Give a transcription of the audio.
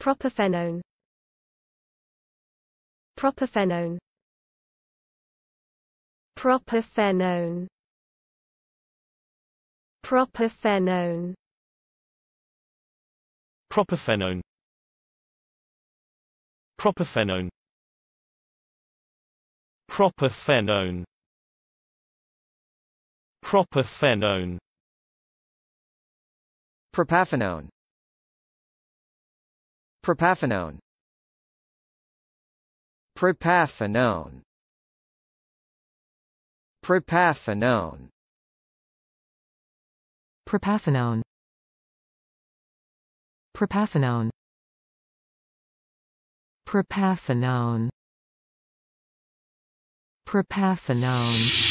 Propophenone Propophenone Propophenone Propophenone Propophenone Propophenone Propophenone Propophenone Propaphenone Propafenone Propafenone Propafenone Propafenone Propafenone Propafenone Propafenone